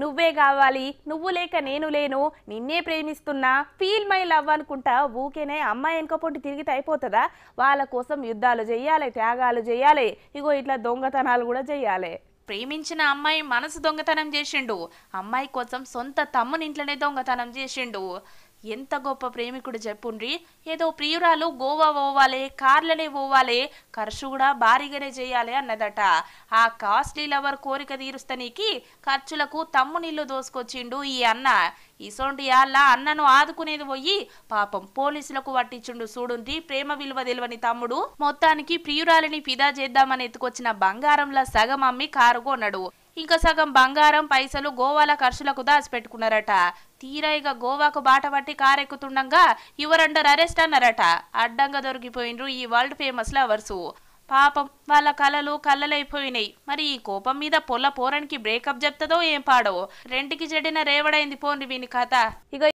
నువ్వే కావాలి నువ్వు లేక నేను లేను నిన్నే ప్రేమిస్తున్నా ఫీల్ మై లవ్ అనుకుంటా ఊకేనే అమ్మాయి వెనుకపోంటి తిరిగితే అయిపోతుందా వాళ్ళ కోసం యుద్ధాలు చేయాలి త్యాగాలు చేయాలి ఇగో ఇట్లా దొంగతనాలు కూడా చేయాలి ప్రేమించిన అమ్మాయి మనసు దొంగతనం చేసిండు అమ్మాయి కోసం సొంత తమ్ముని ఇంట్లోనే దొంగతనం చేసిండు ఎంత గొప్ప ప్రేమికుడు చెప్పుండ్రి ఏదో ప్రియురాలు గోవా పోవాలే కార్లనే పోవాలే ఖర్చు కూడా భారీగానే చేయాలి అన్నదట ఆ కాస్ట్లీ లవర్ కోరిక తీరుస్తనీకి ఖర్చులకు తమ్మునిల్లు దోసుకొచ్చిండు ఈ అన్న ఇసోండి అలా అన్నను ఆదుకునేది పోయి పాపం పోలీసులకు పట్టించుండు చూడుండ్రి ప్రేమ విలువ తెలివని తమ్ముడు మొత్తానికి ప్రియురాలిని ఫిదా చేద్దామని ఎత్తుకొచ్చిన బంగారంలా సగం అమ్మి కారు కొన్నాడు ఇంకా సగం బంగారం పైసలు గోవాల ఖర్చులకు దాచిపెట్టుకున్నారట తీరా ఇక గోవాకు బాట పట్టి కారెక్కుతుండగా యువర్ అరెస్ట్ అన్నారట అడ్డంగా దొరికిపోయినరు ఈ వరల్డ్ ఫేమస్ లవర్సు పాపం వాళ్ళ కలలు కళ్ళలైపోయినాయి మరి ఈ కోపం మీద పొల్ల పోరానికి బ్రేకప్ చెప్తదో ఏం పాడో రెంటికి చెడిన రేవడైంది పోండి వీని కథ ఇక